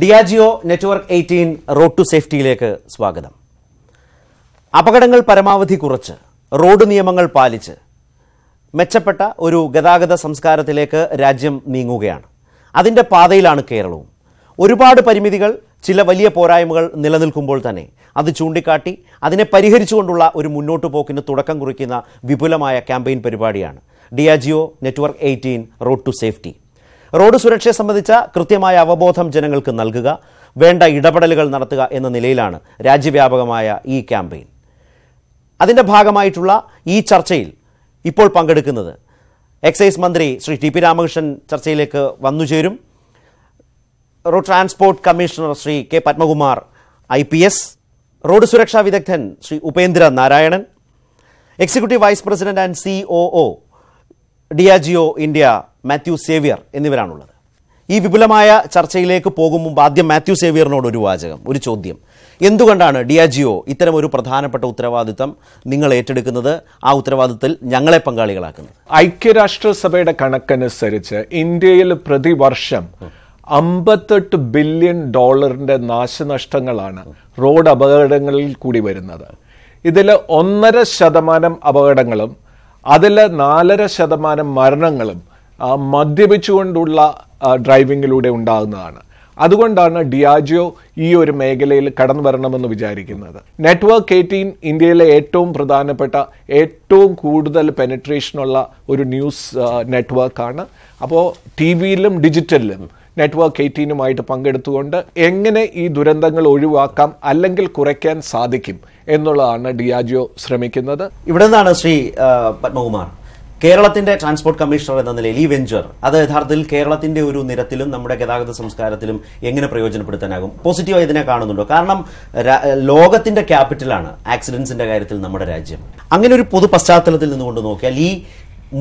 Diageo network eighteen road to സേഫ്റ്റിയിലേക്ക് സ്വാഗതം അപകടങ്ങൾ പരമാവധി കുറച്ച് റോഡ് നിയമങ്ങൾ പാലിച്ച് മെച്ചപ്പെട്ട ഒരു ഗതാഗത സംസ്കാരത്തിലേക്ക് രാജ്യം നീങ്ങുകയാണ് അതിൻ്റെ പാതയിലാണ് കേരളവും ഒരുപാട് പരിമിതികൾ ചില വലിയ പോരായ്മകൾ നിലനിൽക്കുമ്പോൾ തന്നെ അത് ചൂണ്ടിക്കാട്ടി അതിനെ പരിഹരിച്ചുകൊണ്ടുള്ള ഒരു മുന്നോട്ടു പോക്കിന് തുടക്കം കുറിക്കുന്ന വിപുലമായ ക്യാമ്പയിൻ പരിപാടിയാണ് Diageo network eighteen road to safety road സുരക്ഷയെ സംബന്ധിച്ച കൃത്യമായ അവബോധം ജനങ്ങൾക്ക് നൽകുക വേണ്ട ഇടപെടലുകൾ നടത്തുക എന്ന നിലയിലാണ് രാജ്യവ്യാപകമായ ഈ ക്യാമ്പയിൻ അതിൻ്റെ ഭാഗമായിട്ടുള്ള ഈ ചർച്ചയിൽ ഇപ്പോൾ പങ്കെടുക്കുന്നത് എക്സൈസ് മന്ത്രി ശ്രീ ടി പി രാമകൃഷ്ണൻ ചർച്ചയിലേക്ക് വന്നു ചേരും road transport commissioner Shri K Padmakumar I P S road സുരക്ഷാ വിദഗ്ധൻ Shri Upendra Narayanan executive vice president and C O India Mathew Xavier എന്നിവരാണുള്ളത് ഈ വിപുലമായ ചർച്ചയിലേക്ക് പോകും മുമ്പ് ആദ്യം മാത്യു സേവിയറിനോട് ഒരു വാചകം ഒരു ചോദ്യം എന്തുകൊണ്ടാണ് ഡി ഐ ജിഒ ഇത്തരം ഒരു പ്രധാനപ്പെട്ട ഉത്തരവാദിത്തം നിങ്ങൾ ഏറ്റെടുക്കുന്നത് ആ ഉത്തരവാദിത്തത്തിൽ ഞങ്ങളെ പങ്കാളികളാക്കുന്നത് ഐക്യരാഷ്ട്രസഭയുടെ കണക്കനുസരിച്ച് ഇന്ത്യയിൽ പ്രതിവർഷം അമ്പത്തെട്ട് ബില്യൺ ഡോളറിന്റെ നാശനഷ്ടങ്ങളാണ് റോഡ് അപകടങ്ങളിൽ കൂടി വരുന്നത് ഇതിൽ ഒന്നര ശതമാനം അപകടങ്ങളും അതിൽ നാലര ശതമാനം മരണങ്ങളും മദ്യപിച്ചുകൊണ്ടുള്ള ഡ്രൈവിങ്ങിലൂടെ ഉണ്ടാകുന്നതാണ് അതുകൊണ്ടാണ് ഡിയാജിയോ ഈ ഒരു മേഖലയിൽ കടന്നു വരണമെന്ന് വിചാരിക്കുന്നത് നെറ്റ്വർക്ക് എയ്റ്റീൻ ഇന്ത്യയിലെ ഏറ്റവും പ്രധാനപ്പെട്ട ഏറ്റവും കൂടുതൽ പെനട്രേഷനുള്ള ഒരു ന്യൂസ് നെറ്റ്വർക്കാണ് അപ്പോൾ ടി വിയിലും ഡിജിറ്റലിലും നെറ്റ്വർക്ക് എയ്റ്റീനുമായിട്ട് പങ്കെടുത്തുകൊണ്ട് എങ്ങനെ ഈ ദുരന്തങ്ങൾ ഒഴിവാക്കാം അല്ലെങ്കിൽ കുറയ്ക്കാൻ സാധിക്കും എന്നുള്ളതാണ് ഡിയാജിയോ ശ്രമിക്കുന്നത് ഇവിടെ നിന്നാണ് ശ്രീ പത്മകുമാർ കേരളത്തിന്റെ ട്രാൻസ്പോർട്ട് കമ്മീഷണർ എന്ന നിലയിൽ ഈ വെഞ്ചർ അത് യഥാർത്ഥത്തിൽ കേരളത്തിന്റെ ഒരു നിരത്തിലും നമ്മുടെ ഗതാഗത സംസ്കാരത്തിലും എങ്ങനെ പ്രയോജനപ്പെടുത്താനാകും പോസിറ്റീവായി ഇതിനെ കാണുന്നുണ്ടോ കാരണം ലോകത്തിന്റെ ക്യാപിറ്റലാണ് ആക്സിഡൻസിന്റെ കാര്യത്തിൽ നമ്മുടെ രാജ്യം അങ്ങനെ ഒരു പൊതു പശ്ചാത്തലത്തിൽ നിന്നുകൊണ്ട് നോക്കിയാൽ ഈ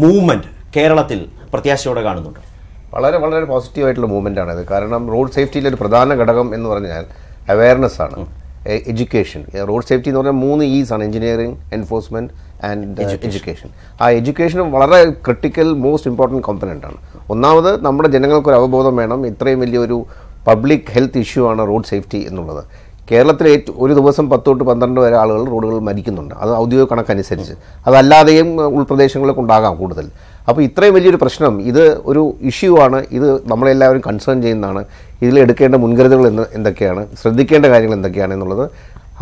മൂവ്മെന്റ് കേരളത്തിൽ പ്രത്യാശയോടെ കാണുന്നുണ്ട് വളരെ വളരെ പോസിറ്റീവായിട്ടുള്ള മൂവ്മെന്റ് ആണ് കാരണം റോഡ് സേഫ്റ്റിയിലെ ഒരു പ്രധാന ഘടകം എന്ന് പറഞ്ഞാൽ അവയർനെസ് ആണ് എഡ്യൂക്കേഷൻ റോഡ് സേഫ്റ്റി എന്ന് പറഞ്ഞാൽ മൂന്ന് ഈസ് ആണ് എഞ്ചിനീയറിംഗ് എൻഫോഴ്സ്മെന്റ് ആൻഡ് എഡ്യൂക്കേഷൻ ആ എഡ്യൂക്കേഷനും വളരെ ക്രിട്ടിക്കൽ മോസ്റ്റ് ഇമ്പോർട്ടൻറ്റ് കോമ്പനൻ്റ് ആണ് ഒന്നാമത് നമ്മുടെ ജനങ്ങൾക്കൊരു അവബോധം വേണം ഇത്രയും വലിയൊരു പബ്ലിക് ഹെൽത്ത് ഇഷ്യൂ ആണ് റോഡ് സേഫ്റ്റി എന്നുള്ളത് കേരളത്തിൽ ഏറ്റവും ഒരു ദിവസം പത്ത് തൊട്ട് പന്ത്രണ്ട് വരെ ആളുകൾ റോഡുകൾ മരിക്കുന്നുണ്ട് അത് ഔദ്യോഗിക കണക്കനുസരിച്ച് അതല്ലാതെയും ഉൾപ്രദേശങ്ങളിലൊക്കെ ഉണ്ടാകാം കൂടുതൽ അപ്പോൾ ഇത്രയും വലിയൊരു പ്രശ്നം ഇത് ഒരു ഇഷ്യൂ ആണ് ഇത് നമ്മളെല്ലാവരും കൺസേൺ ചെയ്യുന്നതാണ് ഇതിൽ എടുക്കേണ്ട മുൻകരുതലുകൾ എന്തൊക്കെയാണ് ശ്രദ്ധിക്കേണ്ട കാര്യങ്ങൾ എന്തൊക്കെയാണ് എന്നുള്ളത്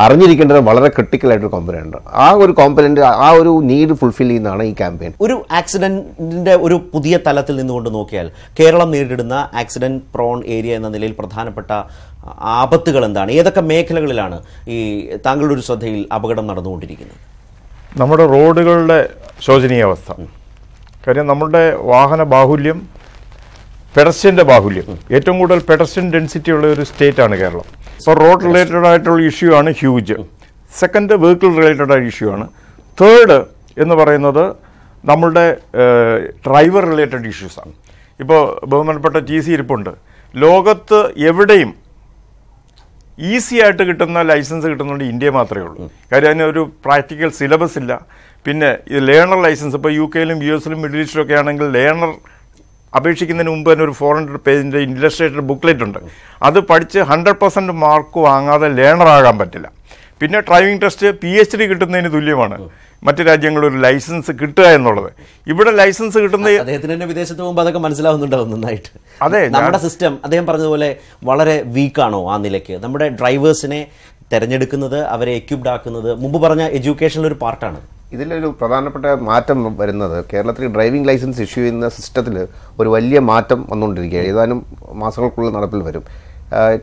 അറിഞ്ഞിരിക്കേണ്ടത് വളരെ ക്രിട്ടിക്കൽ ആയിട്ടൊരു കോമ്പനൻ്റ് ആ ഒരു കോമ്പനൻ്റ് ആ ഒരു നീഡ് ഫുൾഫിൽ ചെയ്യുന്നതാണ് ഈ ക്യാമ്പയിൻ ഒരു ആക്സിഡന്റിന്റെ ഒരു പുതിയ തലത്തിൽ നിന്നുകൊണ്ട് നോക്കിയാൽ കേരളം നേരിടുന്ന ആക്സിഡന്റ് പ്രോൺ ഏരിയ എന്ന നിലയിൽ പ്രധാനപ്പെട്ട ആപത്തുകൾ എന്താണ് ഏതൊക്കെ മേഖലകളിലാണ് ഈ താങ്കളുടെ ഒരു ശ്രദ്ധയിൽ അപകടം നടന്നുകൊണ്ടിരിക്കുന്നത് നമ്മുടെ റോഡുകളുടെ ശോചനീയാവസ്ഥ കാര്യം നമ്മുടെ വാഹന ബാഹുല്യം പെഡസ്റ്റിൻ്റെ ബാഹുല്യം ഏറ്റവും കൂടുതൽ പെഡസ്റ്റിൻ ഡെൻസിറ്റി ഉള്ള ഒരു സ്റ്റേറ്റാണ് കേരളം ഇപ്പോൾ റോഡ് റിലേറ്റഡ് ആയിട്ടുള്ള ഇഷ്യൂ ആണ് ഹ്യൂജ് സെക്കൻഡ് വെഹിക്കിൾ റിലേറ്റഡ് ആയ ഇഷ്യൂ ആണ് തേർഡ് എന്ന് പറയുന്നത് നമ്മളുടെ ഡ്രൈവർ റിലേറ്റഡ് ഇഷ്യൂസാണ് ഇപ്പോൾ ബഹുമാനപ്പെട്ട ടി സി ഇരിപ്പുണ്ട് ലോകത്ത് എവിടെയും ഈസി ആയിട്ട് കിട്ടുന്ന ലൈസൻസ് കിട്ടുന്നുണ്ട് ഇന്ത്യ മാത്രമേ ഉള്ളൂ കാര്യം അതിന് ഒരു പ്രാക്ടിക്കൽ സിലബസ് ഇല്ല പിന്നെ ഈ ലേണർ ലൈസൻസ് ഇപ്പോൾ യു കെയിലും യു എസിലും മിഡിൽ ഈസ്റ്റിലും ഒക്കെ ആണെങ്കിൽ ലേണർ അപേക്ഷിക്കുന്നതിന് മുമ്പ് തന്നെ ഒരു ഫോർ ഹൺഡ്രഡ് പേജിൻ്റെ ഇൻഡസ്ട്രേറ്റഡ് ബുക്ക്ലെറ്റ് ഉണ്ട് അത് പഠിച്ച് ഹൺഡ്രഡ് പെർസെൻറ്റ് മാർക്ക് വാങ്ങാതെ ലേണറാകാൻ പറ്റില്ല പിന്നെ driving test P H D കിട്ടുന്നതിന് തുല്യമാണ് മറ്റു രാജ്യങ്ങളിൽ ഒരു ലൈസൻസ് കിട്ടുക എന്നുള്ളത് ഇവിടെ ലൈസൻസ് കിട്ടുന്ന അദ്ദേഹത്തിന് തന്നെ വിദേശത്ത് പോകുമ്പോൾ അതൊക്കെ മനസ്സിലാവുന്നുണ്ടാവും നന്നായിട്ട് അതെ നമ്മുടെ സിസ്റ്റം അദ്ദേഹം പറഞ്ഞതുപോലെ വളരെ വീക്കാണോ ആ നിലയ്ക്ക് നമ്മുടെ ഡ്രൈവേഴ്സിനെ തിരഞ്ഞെടുക്കുന്നത് അവരെ എക്യുപ്ഡ് ആക്കുന്നത് മുമ്പ് പറഞ്ഞ എഡ്യൂക്കേഷനിലൊരു ഒരു പാർട്ടാണ് ഇതിലൊരു പ്രധാനപ്പെട്ട മാറ്റം വരുന്നത് കേരളത്തിൽ ഡ്രൈവിംഗ് ലൈസൻസ് ഇഷ്യൂ ചെയ്യുന്ന സിസ്റ്റത്തിൽ ഒരു വലിയ മാറ്റം വന്നുകൊണ്ടിരിക്കുക ഏതാനും മാസങ്ങൾക്കുള്ള നടപ്പിൽ വരും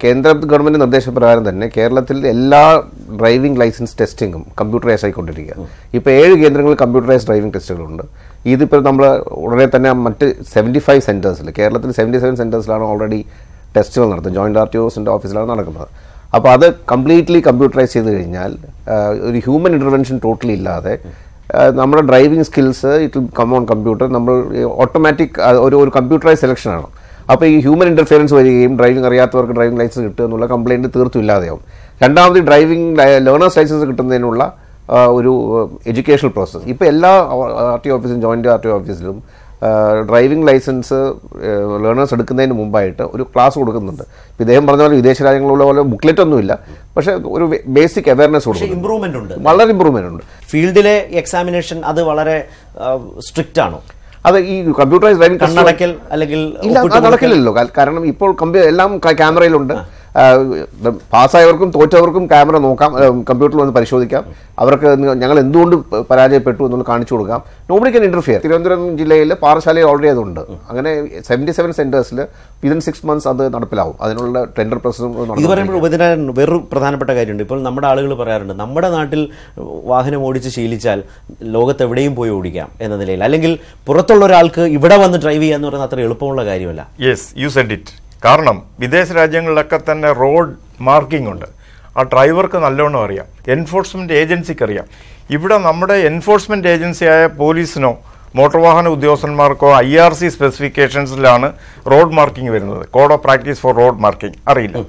കേന്ദ്ര ഗവൺമെൻറ് നിർദ്ദേശപ്രകാരം തന്നെ കേരളത്തിൽ എല്ലാ ഡ്രൈവിംഗ് ലൈസൻസ് ടെസ്റ്റിങ്ങും കമ്പ്യൂട്ടറൈസ് ആയിക്കൊണ്ടിരിക്കുക ഇപ്പോൾ ഏഴ് കേന്ദ്രങ്ങളിൽ കമ്പ്യൂട്ടറൈസ് ഡ്രൈവിംഗ് ടെസ്റ്റുകളുണ്ട് ഇതിപ്പോൾ നമ്മൾ ഉടനെ തന്നെ മറ്റ് സെവൻറ്റി ഫൈവ് സെൻറ്റേഴ്സിൽ കേരളത്തിൽ സെവൻറ്റി സെവൻ സെൻറ്റേഴ്സിലാണ് ഓൾറെഡി ടെസ്റ്റുകൾ നടത്തുന്നത് ജോയിൻറ്റ് ആർ ടി ഓഫീസിലാണ് നടക്കുന്നത് അപ്പോൾ അത് കംപ്ലീറ്റ്ലി കമ്പ്യൂട്ടറൈസ് ചെയ്ത് കഴിഞ്ഞാൽ ഒരു ഹ്യൂമൻ ഇൻ്റർവെൻഷൻ ടോട്ടലി ഇല്ലാതെ നമ്മുടെ driving skills it come on computer നമ്മൾ ഓട്ടോമാറ്റിക് ഒരു ഒരു കമ്പ്യൂട്ടറൈസ് സെലക്ഷനാണ് അപ്പോൾ ഈ ഹ്യൂമൻ ഇൻ്റർഫിയറൻസ് വരികയും ഡ്രൈവിംഗ് അറിയാത്തവർക്ക് ഡ്രൈവിംഗ് ലൈസൻസ് കിട്ടുക എന്നുള്ള കംപ്ലയിൻറ്റ് തീർത്തും ഇല്ലാതെയാവും രണ്ടാമത് ഡ്രൈവിംഗ് ലേണേഴ്സ് ലൈസൻസ് കിട്ടുന്നതിനുള്ള ഒരു എഡ്യൂക്കേഷണൽ പ്രോസസ്സ് ഇപ്പോൾ എല്ലാ ആർ ടി ഓഫീസും ജോയിൻ്റ് ആർ ടി ഓഫീസിലും ഡ്രൈവിംഗ് ലൈസൻസ് ലേണേഴ്സ് എടുക്കുന്നതിന് മുമ്പായിട്ട് ഒരു ക്ലാസ് കൊടുക്കുന്നുണ്ട് ഇപ്പം ഇദ്ദേഹം പറഞ്ഞ പോലെ വിദേശ രാജ്യങ്ങളുള്ള പോലെ ബുക്ക്ലെറ്റ് ഒന്നുമില്ല പക്ഷേ ഒരു ബേസിക് അവയർനെസ് കൊടുക്കും ഇമ്പ്രൂവ്മെൻ്റ് ഉണ്ട് വളരെ ഇമ്പ്രൂവ്മെൻ്റ് ഉണ്ട് ഫീൽഡിലെ എക്സാമിനേഷൻ അത് വളരെ സ്ട്രിക്റ്റ് ആണോ അത് ഈ കമ്പ്യൂട്ടറൈസ് ഡ്രൈവിംഗ് അല്ലെങ്കിൽ ഇല്ല നടക്കില്ലല്ലോ കാരണം ഇപ്പോൾ എല്ലാം ക്യാമറയിലുണ്ട് പാസ്സായവർക്കും തോറ്റവർക്കും ക്യാമറ നോക്കാം കമ്പ്യൂട്ടറിൽ വന്ന് പരിശോധിക്കാം അവർക്ക് ഞങ്ങൾ എന്തുകൊണ്ട് പരാജയപ്പെട്ടു എന്നുള്ളത് കാണിച്ചു കൊടുക്കാം നോബഡി കൻ ഇന്റർഫിയർ തിരുവനന്തപുരം ജില്ലയിൽ പാറശാല ഓൾറെഡി അതുണ്ട് അങ്ങനെ സെവൻറ്റി സെവൻ സെൻറ്റേഴ്സിൽ വിതിൻ സിക്സ് മന്ത്സ് അത് നടപ്പിലാവും അതിനുള്ള ടെൻഡർ പ്രോസസ്സും ഇത് പറയുമ്പോൾ ഉപതിനാരൻ വേറൊരു പ്രധാനപ്പെട്ട കാര്യമുണ്ട് ഇപ്പോൾ നമ്മുടെ ആളുകൾ പറയാറുണ്ട് നമ്മുടെ നാട്ടിൽ വാഹനം ഓടിച്ച് ശീലിച്ചാൽ ലോകത്തെവിടെയും പോയി ഓടിക്കാം എന്ന നിലയിൽ അല്ലെങ്കിൽ പുറത്തുള്ള ഒരാൾക്ക് ഇവിടെ വന്ന് ഡ്രൈവ് ചെയ്യാന്ന് പറയുന്നത് അത്ര എളുപ്പമുള്ള കാര്യമല്ല യെസ് യു സെൻഡ് ഇറ്റ് കാരണം വിദേശ രാജ്യങ്ങളിലൊക്കെ തന്നെ റോഡ് മാർക്കിംഗ് ഉണ്ട് ആ ഡ്രൈവർക്ക് നല്ലോണം അറിയാം എൻഫോഴ്സ്മെൻറ്റ് ഏജൻസിക്ക് അറിയാം ഇവിടെ നമ്മുടെ എൻഫോഴ്സ്മെൻറ്റ് ഏജൻസിയായ പോലീസിനോ മോട്ടോർ വാഹന ഉദ്യോഗസ്ഥന്മാർക്കോ ഐ ആർ സി സ്പെസിഫിക്കേഷൻസിലാണ് റോഡ് മാർക്കിംഗ് വരുന്നത് code of practice for road marking അറിയില്ല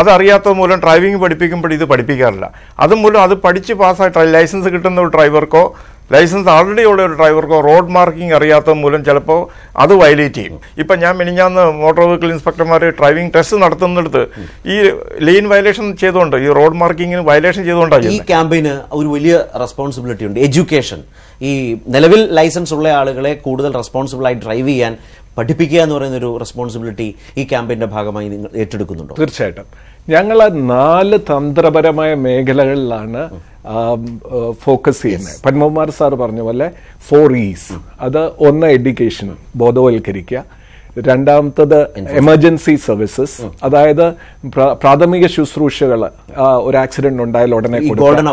അതറിയാത്തത് മൂലം ഡ്രൈവിംഗ് പഠിപ്പിക്കുമ്പോൾ ഇത് പഠിപ്പിക്കാറില്ല അതുമൂലം അത് പഠിച്ച് പാസ്സായിട്ട് ലൈസൻസ് കിട്ടുന്ന ഒരു ഡ്രൈവർക്കോ ലൈസൻസ് ആൾറെഡി ഉള്ള ഒരു ഡ്രൈവർക്കോ റോഡ് മാർക്കിംഗ് അറിയാത്ത മൂലം ചിലപ്പോൾ അത് വയലേറ്റ് ചെയ്യും ഇപ്പം ഞാൻ മിനിഞ്ഞാന്ന് മോട്ടോർ വെഹിക്കിൾ ഇൻസ്പെക്ടർമാർ ഡ്രൈവിംഗ് ടെസ്റ്റ് നടത്തുന്നിടത്ത് ഈ ലെയിൻ വയലേഷൻ ചെയ്തുകൊണ്ട് ഈ റോഡ് മാർക്കിങ്ങിന് വയലേഷൻ ചെയ്തുകൊണ്ടാണ് ഈ ക്യാമ്പയിന് ഒരു വലിയ റെസ്പോൺസിബിലിറ്റി ഉണ്ട് എഡ്യൂക്കേഷൻ ഈ നിലവിൽ ലൈസൻസ് ഉള്ള ആളുകളെ കൂടുതൽ റെസ്പോൺസിബിളായി ഡ്രൈവ് ചെയ്യാൻ പഠിപ്പിക്കുക എന്ന് പറയുന്ന ഒരു റെസ്പോൺസിബിലിറ്റി ഈ ക്യാമ്പയിൻ്റെ ഭാഗമായി നിങ്ങൾ ഏറ്റെടുക്കുന്നുണ്ടോ തീർച്ചയായിട്ടും ഞങ്ങൾ നാല് തന്ത്രപരമായ മേഖലകളിലാണ് ഫോക്കസ് ചെയ്യുന്നത് പത്മകുമാർ സാർ പറഞ്ഞ പോലെ ഫോർ ഈസ് അത് ഒന്ന് എഡ്യൂക്കേഷൻ ബോധവൽക്കരിക്കുക രണ്ടാമത്തത് എമർജൻസി സർവീസസ് അതായത് പ്രാഥമിക ശുശ്രൂഷകൾ ഒരു ആക്സിഡന്റ് ഉണ്ടായാൽ ഉടനെ ഗോൾഡൻ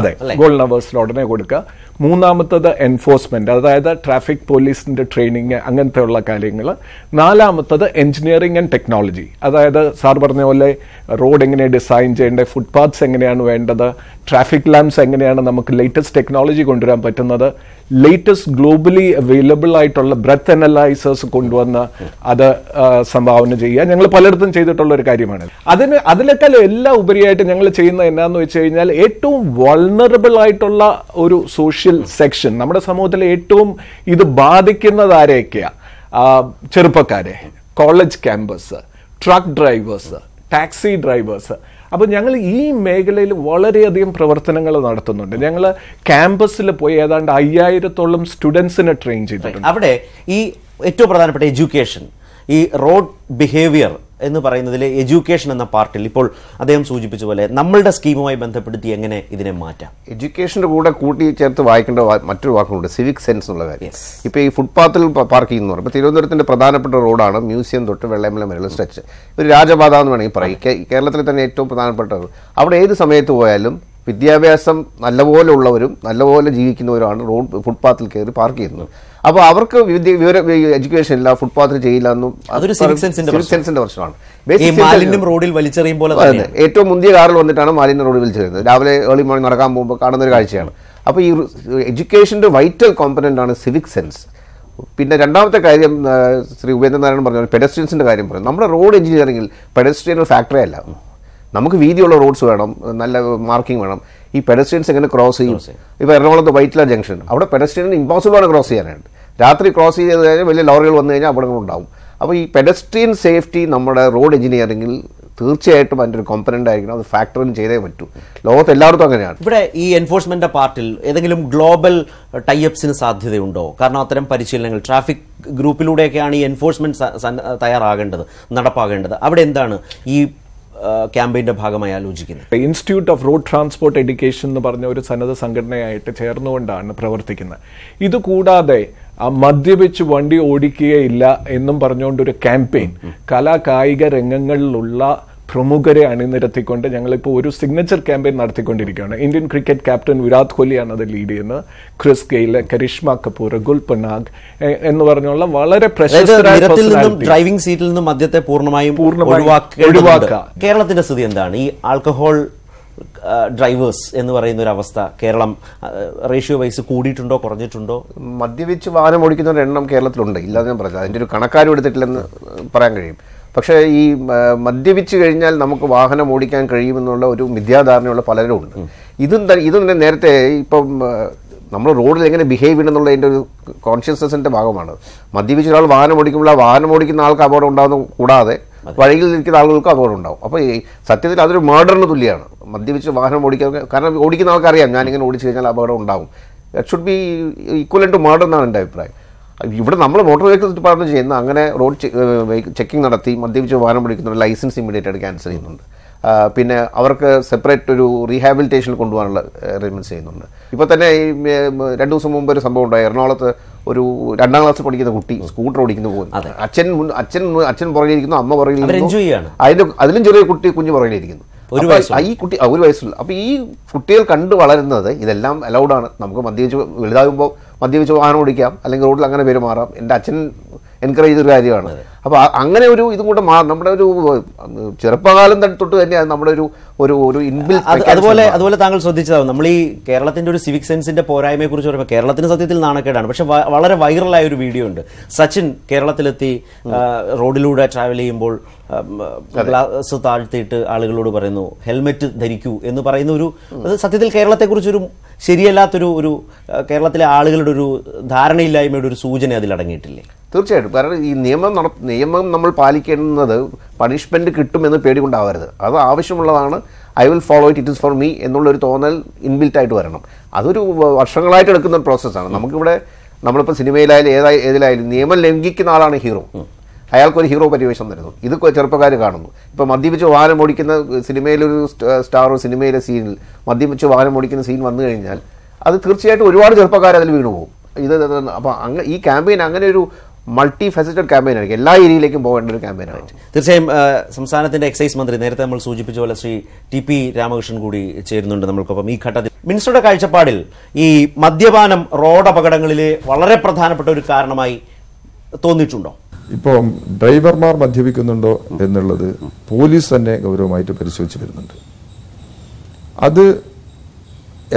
അതെ ഗോൾഡൻ അവേഴ്സിൽ ഉടനെ കൊടുക്കുക മൂന്നാമത്തത് എൻഫോഴ്സ്മെൻറ്റ് അതായത് ട്രാഫിക് പോലീസിൻ്റെ ട്രെയിനിങ് അങ്ങനത്തെയുള്ള കാര്യങ്ങൾ നാലാമത്തത് എഞ്ചിനീയറിംഗ് ആൻഡ് ടെക്നോളജി അതായത് സാർ പറഞ്ഞ പോലെ റോഡ് എങ്ങനെ ഡിസൈൻ ചെയ്യേണ്ടത് ഫുട്പാത്ത്സ് എങ്ങനെയാണ് വേണ്ടത് ട്രാഫിക് ലാംപ്സ് എങ്ങനെയാണ് നമുക്ക് ലേറ്റസ്റ്റ് ടെക്നോളജി കൊണ്ടുവരാൻ പറ്റുന്നത് ലേറ്റസ്റ്റ് ഗ്ലോബലി അവൈലബിൾ ആയിട്ടുള്ള ബ്രെത്ത് അനലൈസേഴ്സ് കൊണ്ടുവന്ന് അത് സംഭാവന ചെയ്യുക ഞങ്ങൾ പലയിടത്തും ചെയ്തിട്ടുള്ള ഒരു കാര്യമാണ് അതിന് അതിനേക്കാൾ എല്ലാം ഉപരിയായിട്ട് ഞങ്ങൾ ചെയ്യുന്ന എന്നാന്ന് വെച്ച് കഴിഞ്ഞാൽ ഏറ്റവും വൾണറബിൾ ആയിട്ടുള്ള ഒരു സോഷ്യൽ സോഷ്യൽ സെക്ഷൻ നമ്മുടെ സമൂഹത്തിൽ ഏറ്റവും ഇത് ബാധിക്കുന്നത് ആരെയൊക്കെയാണ് ചെറുപ്പക്കാരെ college campus truck drivers taxi drivers അപ്പോൾ ഞങ്ങൾ ഈ മേഖലയിൽ വളരെയധികം പ്രവർത്തനങ്ങൾ നടത്തുന്നുണ്ട് ഞങ്ങൾ ക്യാമ്പസിൽ പോയി ഏതാണ്ട് അയ്യായിരത്തോളം സ്റ്റുഡൻസിനെ ട്രെയിൻ ചെയ്തിട്ടുണ്ട് അവിടെ ഈ ഏറ്റവും പ്രധാനപ്പെട്ട എഡ്യൂക്കേഷൻ ഈ റോഡ് ബിഹേവിയർ എന്ന് പറയുന്നതിലെ എഡ്യൂക്കേഷൻ എന്ന പാർട്ടിൽ ഇപ്പോൾ അദ്ദേഹം സൂചിപ്പിച്ച പോലെ നമ്മളുടെ സ്കീമുമായി ബന്ധപ്പെടുത്തി എങ്ങനെ ഇതിനെ മാറ്റാം എഡ്യൂക്കേഷൻ്റെ കൂടെ കൂട്ടി ചേർത്ത് വായിക്കേണ്ട മറ്റൊരു വാക്കുണ്ട് സിവിക് സെൻസ് എന്നുള്ള കാര്യം ഇപ്പോൾ ഈ ഫുട്പാത്തിൽ പാർക്ക് ചെയ്യുന്ന പറയുമ്പോൾ തിരുവനന്തപുരത്തിൻ്റെ പ്രധാനപ്പെട്ട റോഡാണ് മ്യൂസിയം തൊട്ട് വെള്ളയമ്പലം വരെയുള്ള സ്ട്രെച്ച് ഒരു രാജപാത എന്ന് വേണമെങ്കിൽ പറയും കേരളത്തിലെ തന്നെ ഏറ്റവും പ്രധാനപ്പെട്ട അവിടെ ഏത് സമയത്ത് പോയാലും വിദ്യാഭ്യാസം നല്ലപോലെ ഉള്ളവരും നല്ലപോലെ ജീവിക്കുന്നവരുമാണ് റോഡ് ഫുട്പാത്തിൽ കയറി പാർക്ക് ചെയ്യുന്നത് അപ്പോൾ അവർക്ക് വിവര എഡ്യൂക്കേഷൻ ഇല്ല ഫുട്പാത്ത് ചെയ്യില്ല എന്നും പ്രശ്നമാണ് റോഡിൽ വലിച്ചെറിയുമ്പോൾ ഏറ്റവും മുന്തിയ കാറിൽ വന്നിട്ടാണ് മാലിന്യം റോഡിൽ വലിച്ചെറിയുന്നത് രാവിലെ ഏർലി മോർണിംഗ് നടക്കാൻ പോകുമ്പോൾ കാണുന്ന ഒരു കാഴ്ചയാണ് അപ്പോൾ ഈ എഡ്യൂക്കേഷന്റെ വൈറ്റൽ കോമ്പനന്റ് ആണ് സിവിക് സെൻസ് പിന്നെ രണ്ടാമത്തെ കാര്യം ശ്രീ ഉപേന്ദ്രനാരായണൻ പറഞ്ഞു പെഡസ്ട്രിയൻസിന്റെ കാര്യം പറഞ്ഞു നമ്മുടെ റോഡ് എഞ്ചിനീയറിംഗിൽ പെഡസ്ട്രിയൻ ഒരു ഫാക്ടറി അല്ല നമുക്ക് വീതിയുള്ള റോഡ്സ് വേണം നല്ല മാർക്കിംഗ് വേണം ഈ പെഡസ്ട്രിയൻസ് എങ്ങനെ ക്രോസ് ചെയ്യും ഇപ്പോൾ എറണാകുളത്ത് വൈറ്റ്ല ജംഗ്ഷൻ അവിടെ പെഡസ്ട്രിയൻ ആണ് ക്രോസ് ചെയ്യാനായിട്ട് രാത്രി ക്രോസ് ചെയ്ത് കഴിഞ്ഞാൽ വലിയ ലോറികൾ വന്നു കഴിഞ്ഞാൽ അപകടങ്ങളുണ്ടാവും അപ്പോൾ ഈ പെഡസ്ട്രിയൻ സേഫ്റ്റി നമ്മുടെ റോഡ് എഞ്ചിനീയറിംഗിൽ തീർച്ചയായിട്ടും അതിൻ്റെ ഒരു കോമ്പനൻ്റ് ആയിരിക്കണം അത് ഫാക്ടറിൽ ചെയ്തേ പറ്റൂ ലോകത്ത് എല്ലായിടത്തും അങ്ങനെയാണ് ഇവിടെ ഈ എൻഫോഴ്സ്മെൻ്റ് പാർട്ടിൽ ഏതെങ്കിലും ഗ്ലോബൽ ടൈപ്സിന് സാധ്യതയുണ്ടോ കാരണം അത്തരം പരിശീലനങ്ങൾ ട്രാഫിക് ഗ്രൂപ്പിലൂടെയൊക്കെയാണ് ഈ എൻഫോഴ്സ്മെൻറ്റ് തയ്യാറാകേണ്ടത് നടപ്പാകേണ്ടത് അവിടെ എന്താണ് ഈ ക്യാമ്പയിന്റെ ഭാഗമായി ആലോചിക്കുന്നത് institute of road transport education എന്ന് പറഞ്ഞ ഒരു സന്നദ്ധ സംഘടനയായിട്ട് ചേർന്നുകൊണ്ടാണ് പ്രവർത്തിക്കുന്നത് ഇതുകൂടാതെ മദ്യപിച്ച് വണ്ടി ഓടിക്കുകയില്ല എന്നും പറഞ്ഞുകൊണ്ട് ഒരു കലാ കലാകായിക രംഗങ്ങളിലുള്ള പ്രമുഖരെ അണിനിരത്തിക്കൊണ്ട് ഞങ്ങളിപ്പോൾ ഒരു സിഗ്നേച്ചർ ക്യാമ്പയിൻ നടത്തിക്കൊണ്ടിരിക്കുകയാണ് ഇന്ത്യൻ ക്രിക്കറ്റ് ക്യാപ്റ്റൻ വിരാട് കോഹ്ലിയാണ് അത് ലീഡ് ചെയ്യുന്നത് ക്രിസ് ഗെയിൽ കരിഷ്മ കപൂർ ഗുൽപനാഗ് എന്ന് പറഞ്ഞുള്ള വളരെ ഡ്രൈവിംഗ് സീറ്റിൽ നിന്നും മദ്യത്തെ പൂർണ്ണമായും കേരളത്തിന്റെ സ്ഥിതി എന്താണ് ഈ ആൽക്കഹോൾ ഡ്രൈവേഴ്സ് എന്ന് പറയുന്ന ഒരു അവസ്ഥ കേരളം റേഷ്യോ വൈസ് കൂടിയിട്ടുണ്ടോ കുറഞ്ഞിട്ടുണ്ടോ മദ്യപിച്ച് വാഹനം ഓടിക്കുന്നവരുടെ എണ്ണം കേരളത്തിലുണ്ട് ഇല്ലാതെ ഞാൻ പറഞ്ഞു അതിൻ്റെ ഒരു കണക്കാരും എടുത്തിട്ടില്ലെന്ന് പറയാൻ കഴിയും പക്ഷേ ഈ മദ്യപിച്ച് കഴിഞ്ഞാൽ നമുക്ക് വാഹനം ഓടിക്കാൻ കഴിയുമെന്നുള്ള ഒരു മിഥ്യാധാരണയുള്ള പലരും ഉണ്ട് ഇതും ഇതും തന്നെ നേരത്തെ ഇപ്പം നമ്മൾ റോഡിൽ എങ്ങനെ ബിഹേവ് ചെയ്യണം എന്നുള്ളതിൻ്റെ ഒരു കോൺഷ്യസ്നസിൻ്റെ ഭാഗമാണ് മദ്യപിച്ച് ഒരാൾ വാഹനം ഓടിക്കുമ്പോൾ ആ വാഹനം ഓടിക്കുന്ന ആൾക്ക് അപകടം ഉണ്ടാകുന്ന കൂടാതെ വഴിയിൽ നിൽക്കുന്ന ആളുകൾക്ക് അപകടം ഉണ്ടാവും അപ്പോൾ ഈ സത്യത്തിൽ അതൊരു മേഡറിന് തുല്യമാണ് മദ്യപിച്ച് വാഹനം ഓടിക്കാൻ കാരണം ഓടിക്കുന്ന ആൾക്കറിയാം ഞാനിങ്ങനെ ഓടിച്ചു കഴിഞ്ഞാൽ അപകടം ഉണ്ടാവും it should be equal to murder എന്നാണ് എൻ്റെ അഭിപ്രായം ഇവിടെ നമ്മൾ മോട്ടോർ വെഹിക്കിൾസ് ഡിപ്പാർട്ട്മെൻറ്റ് ചെയ്യുന്ന അങ്ങനെ റോഡ് ചെക്കിംഗ് നടത്തി മദ്യപിച്ച് വാഹനം പിടിക്കുന്നവർ ലൈസൻസ് ഇമ്മീഡിയറ്റ് ആയിട്ട് ക്യാൻസൽ ചെയ്യുന്നുണ്ട് പിന്നെ അവർക്ക് സെപ്പറേറ്റ് ഒരു റീഹാബിലിറ്റേഷൻ കൊണ്ടുപോകാനുള്ള അറേഞ്ച്മെൻറ്റ്സ് ചെയ്യുന്നുണ്ട് ഇപ്പോൾ തന്നെ ഈ രണ്ട് ദിവസം മുമ്പ് ഒരു സംഭവം ഉണ്ടായി എറണാകുളത്ത് ഒരു രണ്ടാം ക്ലാസ് പഠിക്കുന്ന കുട്ടി സ്കൂട്ടർ ഓടിക്കുന്നു പോകുന്നു അച്ഛൻ അച്ഛൻ അച്ഛൻ പുറകിലിരിക്കുന്നു അമ്മ പുറകിലിരിക്കുന്നു അതിൻ്റെ അതിലും ചെറിയ കുട്ടി കുഞ്ഞ് പുറകിലിരിക്കുന്നു ഈ കുട്ടി ഒരു വയസ്സുള്ള അപ്പോൾ ഈ കുട്ടികൾ കണ്ട് വളരുന്നത് ഇതെല്ലാം അലൗഡാണ് നമുക്ക് മദ്യപിച്ച് വലുതാകുമ്പോൾ മദ്യപിച്ച് വാഹനം ഓടിക്കാം അല്ലെങ്കിൽ റോഡിൽ അങ്ങനെ പെരുമാറാം എൻ്റെ അച്ഛൻ എൻകറേജ് ഒരു കാര്യമാണ് അപ്പോൾ അങ്ങനെ ഒരു ഇതും കൂടെ മാറും നമ്മുടെ ഒരു ചെറുപ്പകാലം തൊട്ട് തന്നെയാണ് നമ്മുടെ ഒരു ഒരു ഒരു ഇൻബിൽ അതുപോലെ അതുപോലെ താങ്കൾ ശ്രദ്ധിച്ചതാവും നമ്മൾ ഈ കേരളത്തിന്റെ ഒരു സിവിക് സെൻസിന്റെ പോരായ്മയെ കുറിച്ച് പറയുമ്പോൾ കേരളത്തിന് സത്യത്തിൽ നാണക്കേടാണ് പക്ഷെ വളരെ വൈറലായ ഒരു വീഡിയോ ഉണ്ട് സച്ചിൻ കേരളത്തിലെത്തി റോഡിലൂടെ ട്രാവൽ ചെയ്യുമ്പോൾ ഗ്ലാസ് താഴ്ത്തിയിട്ട് ആളുകളോട് പറയുന്നു ഹെൽമെറ്റ് ധരിക്കൂ എന്ന് പറയുന്ന ഒരു അത് സത്യത്തിൽ കേരളത്തെക്കുറിച്ചൊരു ശരിയല്ലാത്തൊരു ഒരു കേരളത്തിലെ ആളുകളുടെ ഒരു ധാരണയില്ലായ്മയുടെ ഒരു സൂചന അതിൽ അടങ്ങിയിട്ടില്ലേ തീർച്ചയായിട്ടും കാരണം ഈ നിയമം നട നിയമം നമ്മൾ പാലിക്കേണ്ടുന്നത് പണിഷ്മെൻറ്റ് കിട്ടുമെന്ന് പേടികൊണ്ടാവരുത് അത് ആവശ്യമുള്ളതാണ് I will follow it it is for me എന്നുള്ളൊരു തോന്നൽ ഇൻബിൽറ്റായിട്ട് വരണം അതൊരു വർഷങ്ങളായിട്ട് എടുക്കുന്ന പ്രോസസ്സാണ് നമുക്കിവിടെ നമ്മളിപ്പോൾ സിനിമയിലായാലും ഏതായ ഏതിലായാലും നിയമം ലംഘിക്കുന്ന ആളാണ് ഹീറോ അയാൾക്കൊരു ഹീറോ പരിവേഷം തരുന്നു ഇത് ചെറുപ്പക്കാർ കാണുന്നു ഇപ്പോൾ മദ്യപിച്ച് വാഹനം ഓടിക്കുന്ന സിനിമയിലൊരു സ്റ്റാറോ സിനിമയിലെ സീനിൽ മദ്യപിച്ച് വാഹനം ഓടിക്കുന്ന സീൻ വന്നു കഴിഞ്ഞാൽ അത് തീർച്ചയായിട്ടും ഒരുപാട് ചെറുപ്പക്കാർ അതിൽ വീണുപോകും ഇത് അപ്പോൾ അങ്ങ് ഈ ക്യാമ്പയിൻ അങ്ങനെ ഒരു മൾട്ടി ഫെസറ്റഡ് ക്യാമ്പയിൻ ആയിരിക്കും എല്ലാ ഏരിയയിലേക്കും പോകേണ്ട ഒരു ക്യാമ്പയിൻ ആണ് തീർച്ചയായും സംസ്ഥാനത്തിന്റെ എക്സൈസ് മന്ത്രി നേരത്തെ നമ്മൾ സൂചിപ്പിച്ച പോലെ ശ്രീ ടി പി രാമകൃഷ്ണൻ കൂടി ചേരുന്നുണ്ട് നമ്മൾക്കൊപ്പം ഈ ഘട്ടത്തിൽ മിനിസ്റ്ററുടെ കാഴ്ചപ്പാടിൽ ഈ മദ്യപാനം റോഡ് അപകടങ്ങളിലെ വളരെ പ്രധാനപ്പെട്ട ഒരു കാരണമായി തോന്നിയിട്ടുണ്ടോ ഇപ്പോൾ ഡ്രൈവർമാർ മദ്യപിക്കുന്നുണ്ടോ എന്നുള്ളത് പോലീസ് തന്നെ ഗൗരവമായിട്ട് പരിശോധിച്ച് വരുന്നുണ്ട് അത്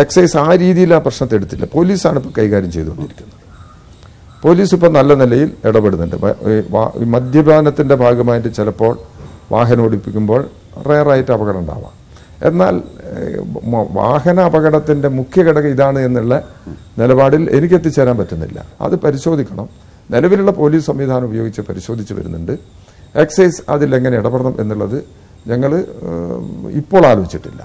എക്സൈസ് ആ രീതിയിൽ ആ പ്രശ്നത്തെ എടുത്തില്ല പോലീസാണ് ഇപ്പോൾ കൈകാര്യം ചെയ്തുകൊണ്ടിരിക്കുന്നത് പോലീസ് ഇപ്പോൾ നല്ല നിലയിൽ ഇടപെടുന്നുണ്ട് മദ്യപാനത്തിൻ്റെ ഭാഗമായിട്ട് ചിലപ്പോൾ വാഹനം ഓടിപ്പിക്കുമ്പോൾ റയറായിട്ട് അപകടം ഉണ്ടാവാം എന്നാൽ വാഹന അപകടത്തിൻ്റെ മുഖ്യ ഘടകം ഇതാണ് എന്നുള്ള നിലപാടിൽ എനിക്ക് എത്തിച്ചേരാൻ പറ്റുന്നില്ല അത് പരിശോധിക്കണം നിലവിലുള്ള പോലീസ് സംവിധാനം ഉപയോഗിച്ച് പരിശോധിച്ച് വരുന്നുണ്ട് എക്സൈസ് എങ്ങനെ ഇടപെടണം എന്നുള്ളത് ഞങ്ങൾ ഇപ്പോൾ ആലോചിച്ചിട്ടില്ല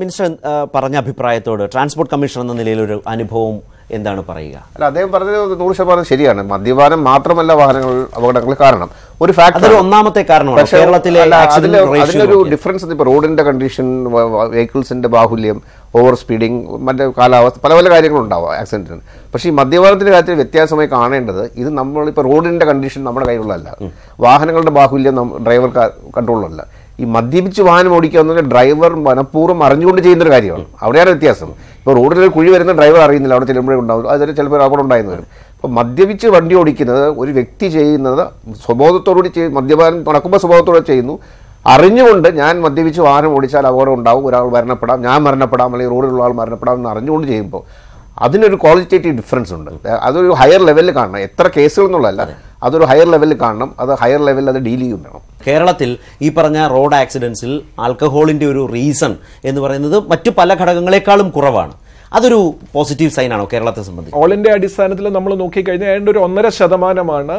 മിനിസ്റ്റർ പറഞ്ഞ അഭിപ്രായത്തോട് ട്രാൻസ്പോർട്ട് കമ്മീഷൻ എന്ന നിലയിൽ ഒരു അനുഭവം എന്താണ് പറയുക അല്ല അദ്ദേഹം പറഞ്ഞത് നൂറ് ശതമാനം ശരിയാണ് മദ്യപാനം മാത്രമല്ല വാഹനങ്ങൾ അപകടങ്ങൾ കാരണം ഒരു ഫാക്ടർ ഒന്നാമത്തെ കാരണം കേരളത്തിലെ അതിലൊരു ഡിഫറൻസ് ഇപ്പൊ റോഡിന്റെ കണ്ടീഷൻ വെഹിക്കിൾസിന്റെ ബാഹുല്യം ഓവർ സ്പീഡിങ് മറ്റേ കാലാവസ്ഥ പല പല കാര്യങ്ങളും ഉണ്ടാവും ആക്സിഡന്റിന് പക്ഷേ ഈ മദ്യപാനത്തിന്റെ കാര്യത്തിൽ വ്യത്യാസമായി കാണേണ്ടത് ഇത് നമ്മൾ ഇപ്പൊ റോഡിന്റെ കണ്ടീഷൻ നമ്മുടെ കയ്യിലുള്ളതല്ല വാഹനങ്ങളുടെ ബാഹുല്യം ഡ്രൈവർ കൺട്രോളിലല്ല ഈ മദ്യപിച്ച് വാഹനം ഓടിക്കുക എന്ന് പറഞ്ഞാൽ ഡ്രൈവർ മനഃപൂർവ്വം അറിഞ്ഞുകൊണ്ട് ചെയ്യുന്നൊരു കാര്യമാണ് അവിടെയാണ് വ്യത്യാസം ഇപ്പോൾ റോഡിൽ കുഴി വരുന്ന ഡ്രൈവർ അറിയുന്നില്ല അവിടെ ചെല്ലുമ്പോഴേ ഉണ്ടാവും അതിൽ ചിലപ്പോൾ അപകടം ഉണ്ടായിരുന്നു വരും അപ്പോൾ മദ്യപിച്ച് വണ്ടി ഓടിക്കുന്നത് ഒരു വ്യക്തി ചെയ്യുന്നത് സ്വബോധത്തോടുകൂടി ചെയ്ത് മദ്യപാനം നടക്കുമ്പോൾ സ്വബോധത്തോടെ ചെയ്യുന്നു അറിഞ്ഞുകൊണ്ട് ഞാൻ മദ്യപിച്ച് വാഹനം ഓടിച്ചാൽ അപകടം ഉണ്ടാവും ഒരാൾ മരണപ്പെടാം ഞാൻ മരണപ്പെടാം അല്ലെങ്കിൽ റോഡിലുള്ള ആൾ മരണപ്പെടാം എന്ന് അറിഞ്ഞുകൊണ്ട് ചെയ്യുമ്പോൾ അതിനൊരു ക്വാളിറ്റേറ്റീവ് ഡിഫറൻസ് ഉണ്ട് അതൊരു ഹയർ ലെവലിൽ കാണണം എത്ര കേസുകൾ എന്നുള്ളതല്ല അതൊരു ഹയർ ലെവലിൽ കാണണം അത് ഹയർ ലെവലിൽ അത് ഡീൽ ചെയ്യും വേണം കേരളത്തിൽ ഈ പറഞ്ഞ റോഡ് ആക്സിഡൻസിൽ ആൽക്കഹോളിൻ്റെ ഒരു റീസൺ എന്ന് പറയുന്നത് മറ്റു പല ഘടകങ്ങളെക്കാളും കുറവാണ് അതൊരു പോസിറ്റീവ് സൈൻ ആണോ കേരളത്തെ സംബന്ധിച്ച് ഓൾ അടിസ്ഥാനത്തിൽ നമ്മൾ നോക്കിക്കഴിഞ്ഞാൽ അതിൻ്റെ ഒരു ഒന്നര ശതമാനമാണ്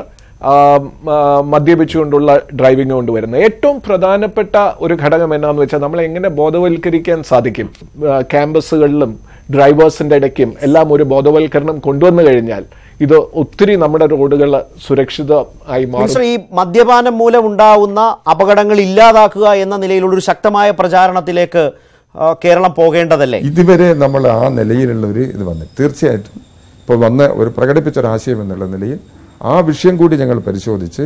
മദ്യപിച്ചുകൊണ്ടുള്ള ഡ്രൈവിംഗ് കൊണ്ട് വരുന്നത് ഏറ്റവും പ്രധാനപ്പെട്ട ഒരു ഘടകം എന്നാന്ന് വെച്ചാൽ നമ്മൾ എങ്ങനെ ബോധവൽക്കരിക്കാൻ സാധിക്കും ക്യാമ്പസുകളിലും ഡ്രൈവേഴ്സിൻ്റെ ഇടയ്ക്കും എല്ലാം ഒരു ബോധവൽക്കരണം കൊണ്ടുവന്നു കഴിഞ്ഞാൽ ഇത് ഒത്തിരി നമ്മുടെ റോഡുകൾ സുരക്ഷിതമായി മാറും ഈ മദ്യപാനം മൂലം ഉണ്ടാവുന്ന അപകടങ്ങൾ ഇല്ലാതാക്കുക എന്ന നിലയിലുള്ള ഒരു ശക്തമായ പ്രചാരണത്തിലേക്ക് കേരളം പോകേണ്ടതല്ലേ ഇതുവരെ നമ്മൾ ആ നിലയിലുള്ള ഒരു ഇത് വന്നു തീർച്ചയായിട്ടും ഇപ്പോൾ വന്ന ഒരു പ്രകടിപ്പിച്ച ഒരു ആശയം എന്നുള്ള നിലയിൽ ആ വിഷയം കൂടി ഞങ്ങൾ പരിശോധിച്ച്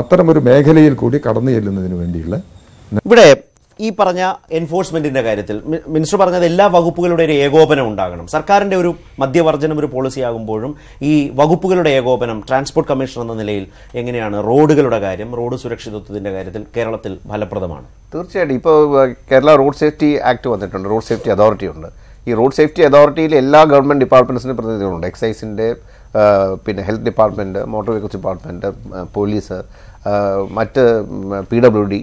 അത്തരം ഒരു മേഖലയിൽ കൂടി കടന്നു ചെല്ലുന്നതിന് വേണ്ടിയുള്ള ഇവിടെ ഈ പറഞ്ഞ എൻഫോഴ്സ്മെന്റിന്റെ കാര്യത്തിൽ മിനിസ്റ്റർ പറഞ്ഞത് എല്ലാ വകുപ്പുകളുടെ ഒരു ഏകോപനം ഉണ്ടാകണം സർക്കാരിന്റെ ഒരു മദ്യവർജനം ഒരു പോളിസി ആകുമ്പോഴും ഈ വകുപ്പുകളുടെ ഏകോപനം ട്രാൻസ്പോർട്ട് കമ്മീഷൻ എന്ന നിലയിൽ എങ്ങനെയാണ് റോഡുകളുടെ കാര്യം റോഡ് സുരക്ഷിതത്വത്തിന്റെ കാര്യത്തിൽ കേരളത്തിൽ ഫലപ്രദമാണ് തീർച്ചയായിട്ടും ഇപ്പോൾ കേരള റോഡ് സേഫ്റ്റി ആക്ട് വന്നിട്ടുണ്ട് റോഡ് സേഫ്റ്റി അതോറിറ്റി ഉണ്ട് ഈ റോഡ് സേഫ്റ്റി അതോറിറ്റിയിൽ എല്ലാ ഗവൺമെന്റ് ഡിപ്പാർട്ട്മെന്റ്സിന്റെ പ്രതിനിധികളുണ്ട് എക്സൈസിന്റെ പിന്നെ health department motor vehicles department police മറ്റ് പി ഡബ്ല്യു ഡി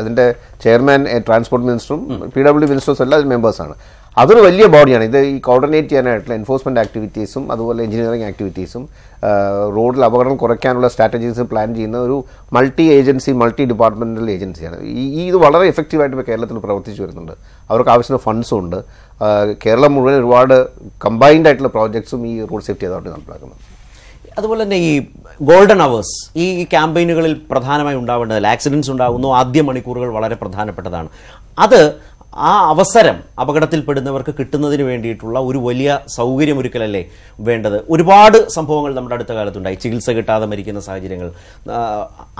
അതിൻ്റെ ചെയർമാൻ ട്രാൻസ്പോർട്ട് മിനിസ്റ്ററും പി ഡബ്ല്യു ഡി മിനിസ്റ്റേഴ്സ് എല്ലാം അതിൽ മെമ്പേഴ്സാണ് അതൊരു വലിയ ബോഡിയാണ് ഇത് ഈ കോർഡിനേറ്റ് ചെയ്യാനായിട്ടുള്ള എൻഫോഴ്സ്മെൻറ്റ് ആക്ടിവിറ്റീസും അതുപോലെ എഞ്ചിനീയറിംഗ് ആക്ടിവിറ്റീസും റോഡിൽ അപകടം കുറയ്ക്കാനുള്ള സ്ട്രാറ്റജീസ് പ്ലാൻ ചെയ്യുന്ന ഒരു മൾട്ടി ഏജൻസി മൾട്ടി ഡിപ്പാർട്ട്മെൻ്റൽ ഏജൻസിയാണ് ഈ ഇത് വളരെ എഫക്റ്റീവായിട്ട് ഇപ്പോൾ കേരളത്തിൽ പ്രവർത്തിച്ചു വരുന്നുണ്ട് അവർക്ക് ആവശ്യമുള്ള ഫണ്ട്സും ഉണ്ട് കേരളം മുഴുവൻ ഒരുപാട് കമ്പൈൻഡ് ആയിട്ടുള്ള പ്രോജക്ട്സും ഈ റോഡ് സേഫ്റ്റി അതോറിറ്റി നടപ്പിലാക്കുന്നുണ്ട് അതുപോലെ തന്നെ ഈ ഗോൾഡൻ അവേഴ്സ് ഈ ക്യാമ്പയിനുകളിൽ പ്രധാനമായി ഉണ്ടാവേണ്ടതല്ല ആക്സിഡൻസ് ഉണ്ടാകുന്നു ആദ്യ മണിക്കൂറുകൾ വളരെ പ്രധാനപ്പെട്ടതാണ് അത് ആ അവസരം അപകടത്തിൽപ്പെടുന്നവർക്ക് കിട്ടുന്നതിന് വേണ്ടിയിട്ടുള്ള ഒരു വലിയ സൗകര്യം ഒരുക്കലല്ലേ വേണ്ടത് ഒരുപാട് സംഭവങ്ങൾ നമ്മുടെ അടുത്ത കാലത്തുണ്ടായി ചികിത്സ കിട്ടാതെ മരിക്കുന്ന സാഹചര്യങ്ങൾ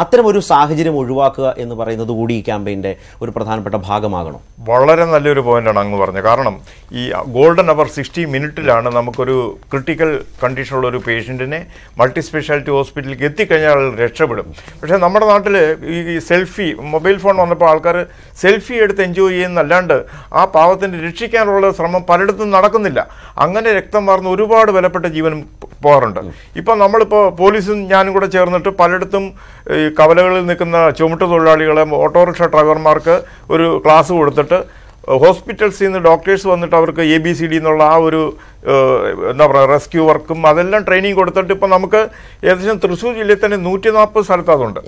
അത്തരം ഒരു സാഹചര്യം ഒഴിവാക്കുക എന്ന് പറയുന്നത് കൂടി ഈ ക്യാമ്പയിൻ്റെ ഒരു പ്രധാനപ്പെട്ട ഭാഗമാകണം വളരെ നല്ലൊരു പോയിന്റാണ് അങ്ങ് പറഞ്ഞത് കാരണം ഈ ഗോൾഡൻ അവർ സിക്സ്റ്റി മിനിറ്റിലാണ് നമുക്കൊരു ക്രിട്ടിക്കൽ കണ്ടീഷനുള്ള ഒരു പേഷ്യൻറ്റിനെ മൾട്ടി സ്പെഷ്യാലിറ്റി ഹോസ്പിറ്റലിലേക്ക് എത്തിക്കഴിഞ്ഞാൽ രക്ഷപ്പെടും പക്ഷേ നമ്മുടെ നാട്ടിൽ ഈ സെൽഫി മൊബൈൽ ഫോൺ വന്നപ്പോൾ ആൾക്കാർ സെൽഫി എടുത്ത് എൻജോയ് ചെയ്യുന്നല്ലാണ്ട് കണ്ട് ആ പാവത്തിൻ്റെ രക്ഷിക്കാനുള്ള ശ്രമം പലയിടത്തും നടക്കുന്നില്ല അങ്ങനെ രക്തം വാർന്ന് ഒരുപാട് വിലപ്പെട്ട ജീവനും പോകാറുണ്ട് ഇപ്പം നമ്മളിപ്പോൾ പോലീസും ഞാനും കൂടെ ചേർന്നിട്ട് പലയിടത്തും ഈ കവലകളിൽ നിൽക്കുന്ന ചുമട്ട് തൊഴിലാളികളെ ഓട്ടോറിക്ഷ ഡ്രൈവർമാർക്ക് ഒരു ക്ലാസ് കൊടുത്തിട്ട് ഹോസ്പിറ്റൽസിൽ നിന്ന് ഡോക്ടേഴ്സ് വന്നിട്ട് അവർക്ക് എ ബി സി ഡി എന്നുള്ള ആ ഒരു എന്താ പറയുക റെസ്ക്യൂ വർക്കും അതെല്ലാം ട്രെയിനിങ് കൊടുത്തിട്ട് ഇപ്പം നമുക്ക് ഏകദേശം തൃശ്ശൂർ ജില്ലയിൽ തന്നെ നൂറ്റി നാൽപ്പത് സ്ഥലത്ത് അതുണ്ട്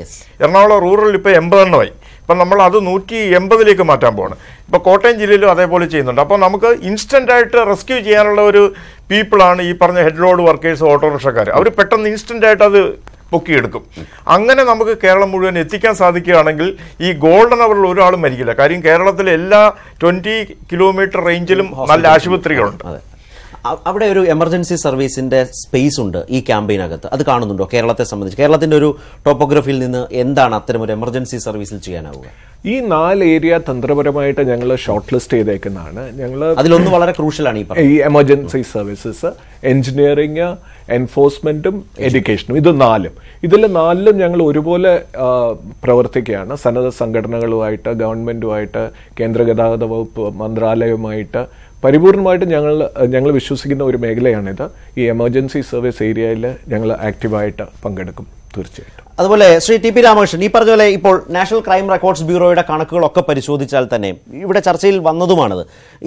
എറണാകുളം റൂറൽ ഇപ്പോൾ എൺപതെണ്ണമായി അപ്പം നമ്മൾ അത് നൂറ്റി എൺപതിലേക്ക് മാറ്റാൻ പോവാണ് ഇപ്പോൾ കോട്ടയം ജില്ലയിലും അതേപോലെ ചെയ്യുന്നുണ്ട് അപ്പോൾ നമുക്ക് ഇൻസ്റ്റൻ്റ് ആയിട്ട് റെസ്ക്യൂ ചെയ്യാനുള്ള ഒരു പീപ്പിളാണ് ഈ പറഞ്ഞ ഹെഡ് റോഡ് വർക്കേഴ്സ് ഓട്ടോറിക്ഷക്കാർ അവർ പെട്ടെന്ന് ഇൻസ്റ്റൻ്റ് ആയിട്ട് അത് പൊക്കിയെടുക്കും അങ്ങനെ നമുക്ക് കേരളം മുഴുവൻ എത്തിക്കാൻ സാധിക്കുകയാണെങ്കിൽ ഈ ഗോൾഡൻ അവറിൽ ഒരാളും മരിക്കില്ല കാര്യം കേരളത്തിലെ എല്ലാ ട്വൻറ്റി കിലോമീറ്റർ റേഞ്ചിലും നല്ല ആശുപത്രികളുണ്ട് അവിടെ ഒരു എമർജൻസി സർവീസിന്റെ സ്പേസ് ഉണ്ട് ഈ ക്യാമ്പയിനകത്ത് അത് കാണുന്നുണ്ടോ കേരളത്തെ സംബന്ധിച്ച് കേരളത്തിന്റെ ഒരു ടോപ്പോഗ്രഫിയിൽ നിന്ന് എന്താണ് അത്തരം ഒരു എമർജൻസി സർവീസിൽ ചെയ്യാനാവുക ഈ നാല് ഏരിയ തന്ത്രപരമായിട്ട് ഞങ്ങൾ ഷോർട്ട് ലിസ്റ്റ് ചെയ്തേക്കുന്നതാണ് ഞങ്ങൾ അതിലൊന്ന് വളരെ ക്രൂഷ്യലാണ് ഈ എമർജൻസി സർവീസസ് എഞ്ചിനീയറിംഗ് എൻഫോഴ്സ്മെന്റും എഡ്യൂക്കേഷനും ഇത് നാലും ഇതിൽ നാലിലും ഞങ്ങൾ ഒരുപോലെ പ്രവർത്തിക്കുകയാണ് സന്നദ്ധ സംഘടനകളുമായിട്ട് ഗവൺമെന്റുമായിട്ട് കേന്ദ്ര ഗതാഗത വകുപ്പ് മന്ത്രാലയവുമായിട്ട് പരിപൂർണമായിട്ട് ഞങ്ങൾ ഞങ്ങൾ വിശ്വസിക്കുന്ന ഒരു മേഖലയാണിത് ഈ എമർജൻസി സർവീസ് ഏരിയയിൽ ഞങ്ങൾ ആക്റ്റീവായിട്ട് പങ്കെടുക്കും തീർച്ചയായിട്ടും അതുപോലെ ശ്രീ ടി പി രാമകൃഷ്ണൻ ഈ പറഞ്ഞ പോലെ ഇപ്പോൾ നാഷണൽ ക്രൈം റെക്കോർഡ്സ് ബ്യൂറോയുടെ കണക്കുകളൊക്കെ പരിശോധിച്ചാൽ തന്നെ ഇവിടെ ചർച്ചയിൽ വന്നതുമാണത്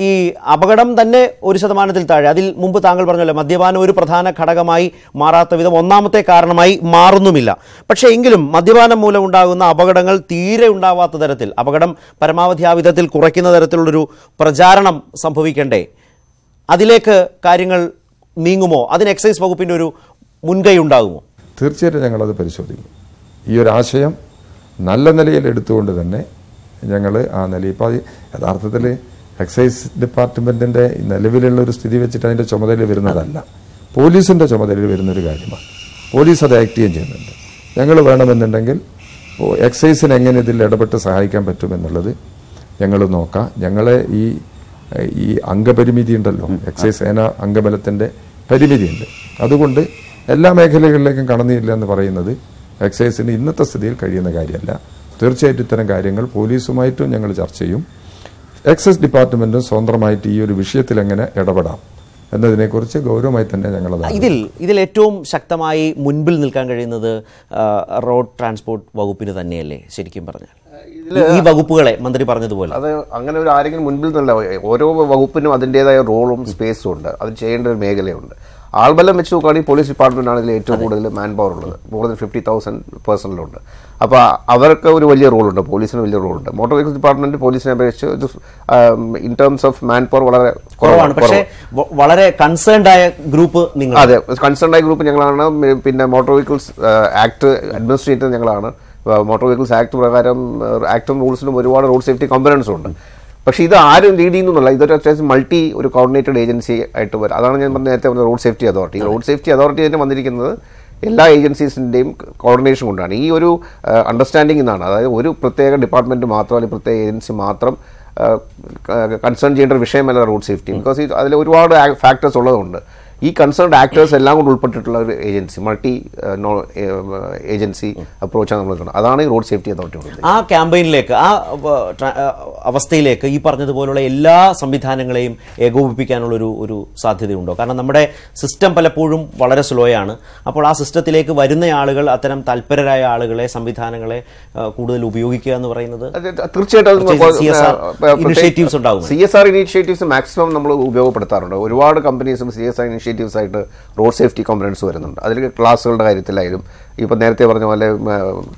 ഈ അപകടം തന്നെ ഒരു ശതമാനത്തിൽ താഴെ അതിൽ മുമ്പ് താങ്കൾ പറഞ്ഞല്ലോ മദ്യപാനം ഒരു പ്രധാന ഘടകമായി മാറാത്ത വിധം ഒന്നാമത്തെ കാരണമായി മാറുന്നുമില്ല പക്ഷേ എങ്കിലും മദ്യപാനം മൂലം ഉണ്ടാകുന്ന അപകടങ്ങൾ തീരെ ഉണ്ടാവാത്ത തരത്തിൽ അപകടം പരമാവധി ആ വിധത്തിൽ കുറയ്ക്കുന്ന തരത്തിലുള്ളൊരു പ്രചാരണം സംഭവിക്കണ്ടേ അതിലേക്ക് കാര്യങ്ങൾ നീങ്ങുമോ അതിന് എക്സൈസ് വകുപ്പിൻ്റെ ഒരു മുൻകൈ ഉണ്ടാകുമോ തീർച്ചയായിട്ടും ഞങ്ങളത് പരിശോധിക്കും ഈ ഒരു ആശയം നല്ല നിലയിൽ എടുത്തുകൊണ്ട് തന്നെ ഞങ്ങൾ ആ നിലയിൽ ഇപ്പോൾ യഥാർത്ഥത്തിൽ എക്സൈസ് ഡിപ്പാർട്ട്മെൻറ്റിൻ്റെ നിലവിലുള്ള ഒരു സ്ഥിതി വെച്ചിട്ട് അതിൻ്റെ ചുമതല വരുന്നതല്ല പോലീസിൻ്റെ ചുമതലയിൽ വരുന്നൊരു കാര്യമാണ് പോലീസ് അത് ആക്ട് ചെയ്യുകയും ചെയ്യുന്നുണ്ട് ഞങ്ങൾ വേണമെന്നുണ്ടെങ്കിൽ എക്സൈസിന് എങ്ങനെ ഇതിൽ ഇടപെട്ട് സഹായിക്കാൻ പറ്റുമെന്നുള്ളത് ഞങ്ങൾ നോക്കാം ഞങ്ങളെ ഈ ഈ അംഗപരിമിതി ഉണ്ടല്ലോ എക്സൈസ് സേന അംഗബലത്തിൻ്റെ പരിമിതിയുണ്ട് അതുകൊണ്ട് എല്ലാ മേഖലകളിലേക്കും കടന്നില്ല എന്ന് പറയുന്നത് എക്സൈസിന് ഇന്നത്തെ സ്ഥിതിയിൽ കഴിയുന്ന കാര്യമല്ല തീർച്ചയായിട്ടും ഇത്തരം കാര്യങ്ങൾ പോലീസുമായിട്ടും ഞങ്ങൾ ചർച്ച ചെയ്യും എക്സൈസ് ഡിപ്പാർട്ട്മെന്റും സ്വതന്ത്രമായിട്ട് ഈ ഒരു വിഷയത്തിൽ എങ്ങനെ ഇടപെടാം എന്നതിനെക്കുറിച്ച് ഗൗരവമായി തന്നെ ഞങ്ങൾ ഇതിൽ ഇതിൽ ഏറ്റവും ശക്തമായി മുൻപിൽ നിൽക്കാൻ കഴിയുന്നത് റോഡ് ട്രാൻസ്പോർട്ട് വകുപ്പിന് തന്നെയല്ലേ ശരിക്കും പറഞ്ഞാൽ ഈ വകുപ്പുകളെ മന്ത്രി പറഞ്ഞതുപോലെ അത് അങ്ങനെ ഒരു ആരെങ്കിലും മുൻപിൽ നിന്നല്ല ഓരോ വകുപ്പിനും അതിൻ്റെതായ റോളും സ്പേസും ഉണ്ട് അത് ചെയ്യേണ്ട ഒരു മേഖലയുണ്ട് ആൾബലം വെച്ച് നോക്കുകയാണെങ്കിൽ പോലീസ് ഡിപ്പാർട്ട്മെൻറ്റാണ് ഇതിൽ ഏറ്റവും കൂടുതൽ മാൻ പവർ ഉള്ളത് മോർ ദൻ ഫിഫ്റ്റി തൗസൻഡ് പേഴ്സണലുണ്ട് അപ്പോൾ അവർക്ക് ഒരു വലിയ റോളുണ്ട് പോലീസിന് വലിയ റോളുണ്ട് മോട്ടോർ വെഹിക്കിൾസ് ഡിപ്പാർട്ട്മെന്റ് പോലീസിനെ അപേക്ഷിച്ച് ഒരു in terms of man power വളരെ കുറവാണ് പക്ഷേ വളരെ കൺസേൺഡ് ആയ ഗ്രൂപ്പ് നിങ്ങൾ അതെ കൺസേൺഡ് ആയ ഗ്രൂപ്പ് ഞങ്ങളാണ് പിന്നെ മോട്ടോർ വെഹിക്കിൾസ് ആക്ട് അഡ്മിനിസ്ട്രേറ്റർ ഞങ്ങളാണ് മോട്ടോർ വെഹിക്കിൾസ് ആക്ട് പ്രകാരം ആക്ടും റൂൾസിനും ഒരുപാട് റോഡ് സേഫ്റ്റി കമ്പനൻസ് ഉണ്ട് പക്ഷേ ഇത് ആരും ലീഡ് ചെയ്യുന്നുള്ള ഇതൊരു മൾട്ടി ഒരു കോർഡിനേറ്റഡ് ഏജൻസി ആയിട്ട് വരും അതാണ് ഞാൻ പറഞ്ഞ നേരത്തെ പറഞ്ഞ road safety authority road safety authority തന്നെ വന്നിരിക്കുന്നത് എല്ലാ ഏജൻസീസിൻ്റെയും കോർഡിനേഷൻ കൊണ്ടാണ് ഈ ഒരു അണ്ടർസ്റ്റാൻഡിംഗ് എന്നാണ് അതായത് ഒരു പ്രത്യേക ഡിപ്പാർട്ട്മെന്റ് മാത്രം അല്ലെങ്കിൽ പ്രത്യേക ഏജൻസി മാത്രം കൺസേൺ ചെയ്യേണ്ട ഒരു വിഷയമല്ല റോഡ് സേഫ്റ്റി ബിക്കോസ് അതിൽ ഒരുപാട് ഫാക്ടേഴ്സ് ഉള്ളതുകൊണ്ട് ഈ കൺസേൺഡ് ആക്ടേഴ്സ് എല്ലാം കൊണ്ട് ഉൾപ്പെട്ടിട്ടുള്ള ഒരു ഏജൻസി മൾട്ടി ഏജൻസി അപ്രോച്ചാണ് നമ്മൾ കാണുന്നത് അതാണ് ഈ റോഡ് സേഫ്റ്റി അതോറിറ്റി ആ ക്യാമ്പയിനിലേക്ക് ആ അവസ്ഥയിലേക്ക് ഈ പറഞ്ഞതുപോലുള്ള എല്ലാ സംവിധാനങ്ങളെയും ഏകോപിപ്പിക്കാനുള്ള ഒരു സാധ്യതയുണ്ടോ കാരണം നമ്മുടെ സിസ്റ്റം പലപ്പോഴും വളരെ സ്ലോയാണ് അപ്പോൾ ആ സിസ്റ്റത്തിലേക്ക് വരുന്ന ആളുകൾ അത്തരം തൽപരരായ ആളുകളെ സംവിധാനങ്ങളെ കൂടുതൽ ഉപയോഗിക്കുക എന്ന് പറയുന്നത് തീർച്ചയായിട്ടും C S R initiatives maximum നമ്മൾ ഉപയോഗപ്പെടുത്താറുണ്ട് ഒരുപാട് കമ്പനീസും സി എസ് ആർ ഇനിഷ്യേറ്റീവ്സ് ആയിട്ട് റോഡ് സേഫ്റ്റി കോമ്പണൻസ് വരുന്നുണ്ട് അതിൽ ക്ലാസ്സുകളുടെ കാര്യത്തിലായാലും ഇപ്പോൾ നേരത്തെ പറഞ്ഞ പോലെ